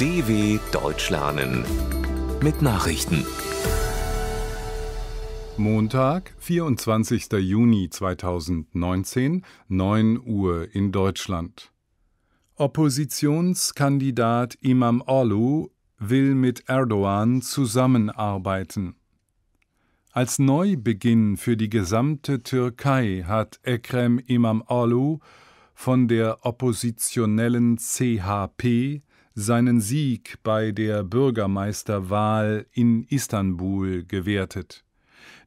DW Deutsch lernen mit Nachrichten. Montag, 24. Juni 2019, 9 Uhr in Deutschland. Oppositionskandidat Imam Orlu will mit Erdogan zusammenarbeiten. Als Neubeginn für die gesamte Türkei hat Ekrem Imam Orlu von der oppositionellen CHP seinen Sieg bei der Bürgermeisterwahl in Istanbul gewertet.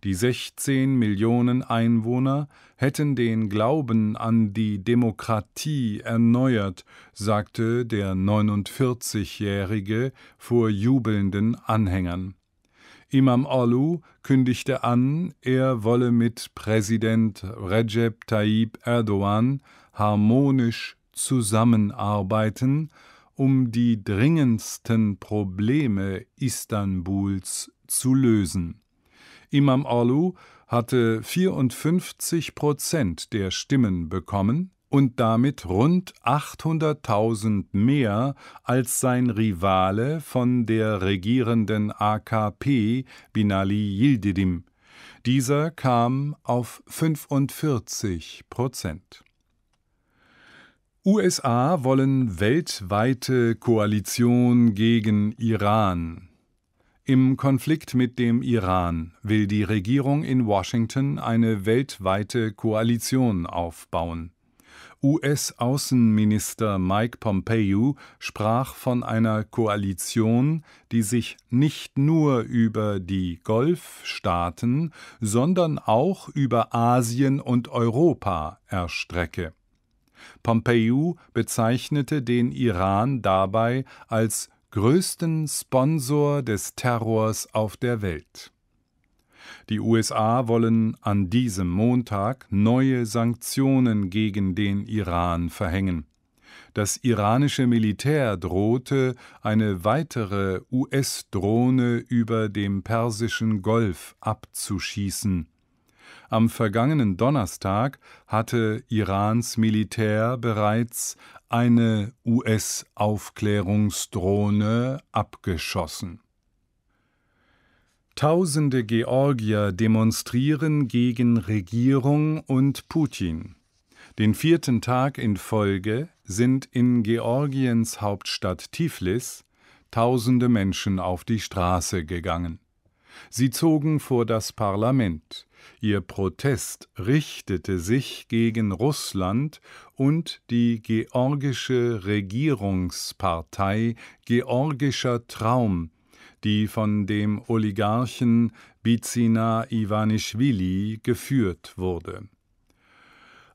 Die 16 Millionen Einwohner hätten den Glauben an die Demokratie erneuert, sagte der 49-Jährige vor jubelnden Anhängern. Imam Orlu kündigte an, er wolle mit Präsident Recep Tayyip Erdogan harmonisch zusammenarbeiten um die dringendsten Probleme Istanbuls zu lösen. Imam Orlu hatte 54 Prozent der Stimmen bekommen und damit rund 800.000 mehr als sein Rivale von der regierenden AKP Binali Yildirim. Dieser kam auf 45 Prozent. USA wollen weltweite Koalition gegen Iran. Im Konflikt mit dem Iran will die Regierung in Washington eine weltweite Koalition aufbauen. US-Außenminister Mike Pompeo sprach von einer Koalition, die sich nicht nur über die Golfstaaten, sondern auch über Asien und Europa erstrecke. Pompeiu bezeichnete den Iran dabei als größten Sponsor des Terrors auf der Welt. Die USA wollen an diesem Montag neue Sanktionen gegen den Iran verhängen. Das iranische Militär drohte, eine weitere US-Drohne über dem Persischen Golf abzuschießen. Am vergangenen Donnerstag hatte Irans Militär bereits eine US-Aufklärungsdrohne abgeschossen. Tausende Georgier demonstrieren gegen Regierung und Putin. Den vierten Tag in Folge sind in Georgiens Hauptstadt Tiflis Tausende Menschen auf die Straße gegangen. Sie zogen vor das Parlament. Ihr Protest richtete sich gegen Russland und die georgische Regierungspartei Georgischer Traum, die von dem Oligarchen Bizina Iwanischwili geführt wurde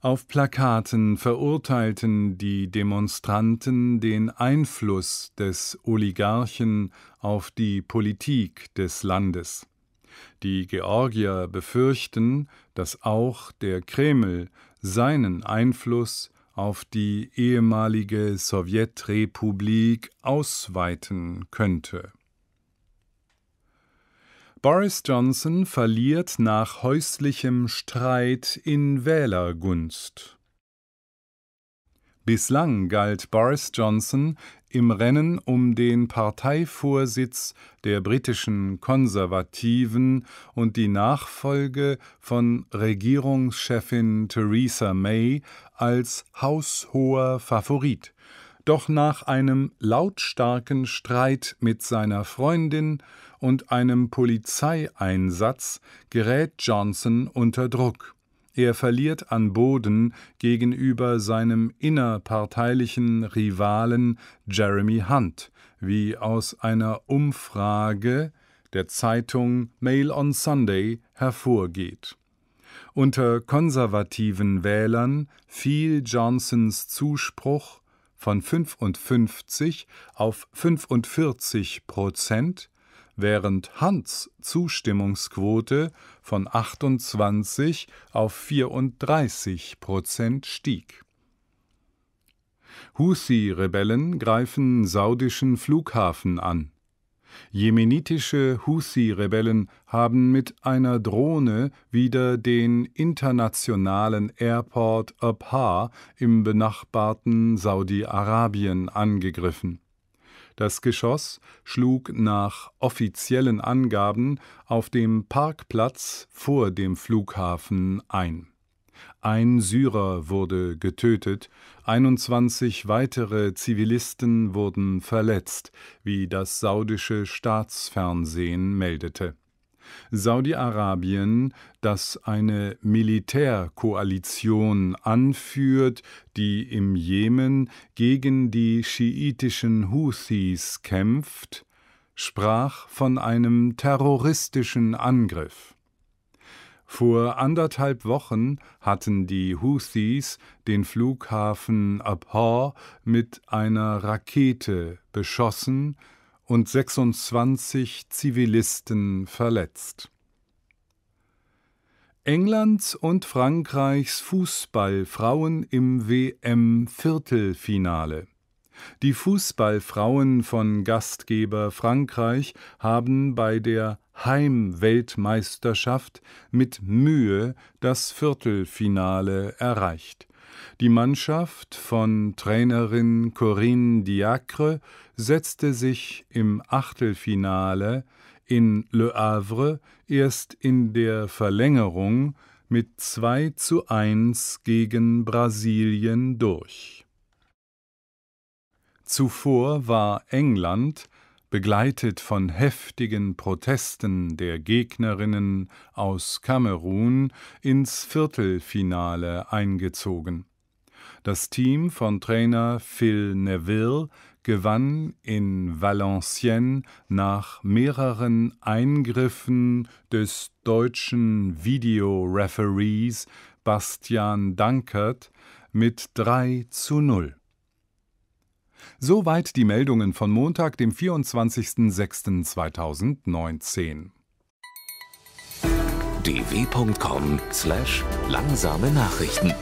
auf Plakaten verurteilten die Demonstranten den Einfluss des Oligarchen auf die Politik des Landes. Die Georgier befürchten, dass auch der Kreml seinen Einfluss auf die ehemalige Sowjetrepublik ausweiten könnte. Boris Johnson verliert nach häuslichem Streit in Wählergunst. Bislang galt Boris Johnson im Rennen um den Parteivorsitz der britischen Konservativen und die Nachfolge von Regierungschefin Theresa May als haushoher Favorit, doch nach einem lautstarken Streit mit seiner Freundin und einem Polizeieinsatz gerät Johnson unter Druck. Er verliert an Boden gegenüber seinem innerparteilichen Rivalen Jeremy Hunt, wie aus einer Umfrage der Zeitung Mail on Sunday hervorgeht. Unter konservativen Wählern fiel Johnsons Zuspruch von 55 auf 45 Prozent, während Hans Zustimmungsquote von 28 auf 34 Prozent stieg. Houthi-Rebellen greifen saudischen Flughafen an. Jemenitische Houthi-Rebellen haben mit einer Drohne wieder den internationalen Airport Abha im benachbarten Saudi-Arabien angegriffen. Das Geschoss schlug nach offiziellen Angaben auf dem Parkplatz vor dem Flughafen ein ein Syrer wurde getötet, 21 weitere Zivilisten wurden verletzt, wie das saudische Staatsfernsehen meldete. Saudi-Arabien, das eine Militärkoalition anführt, die im Jemen gegen die schiitischen Houthis kämpft, sprach von einem terroristischen Angriff. Vor anderthalb Wochen hatten die Houthis den Flughafen Abhor mit einer Rakete beschossen und 26 Zivilisten verletzt. Englands und Frankreichs Fußballfrauen im WM Viertelfinale die Fußballfrauen von Gastgeber Frankreich haben bei der Heimweltmeisterschaft mit Mühe das Viertelfinale erreicht. Die Mannschaft von Trainerin Corinne Diacre setzte sich im Achtelfinale in Le Havre erst in der Verlängerung mit 2 zu 1 gegen Brasilien durch. Zuvor war England, begleitet von heftigen Protesten der Gegnerinnen aus Kamerun, ins Viertelfinale eingezogen. Das Team von Trainer Phil Neville gewann in Valenciennes nach mehreren Eingriffen des deutschen Videoreferees Bastian Dankert mit 3 zu 0. Soweit die Meldungen von Montag, dem 24.06.2019. dw.com/langsame Nachrichten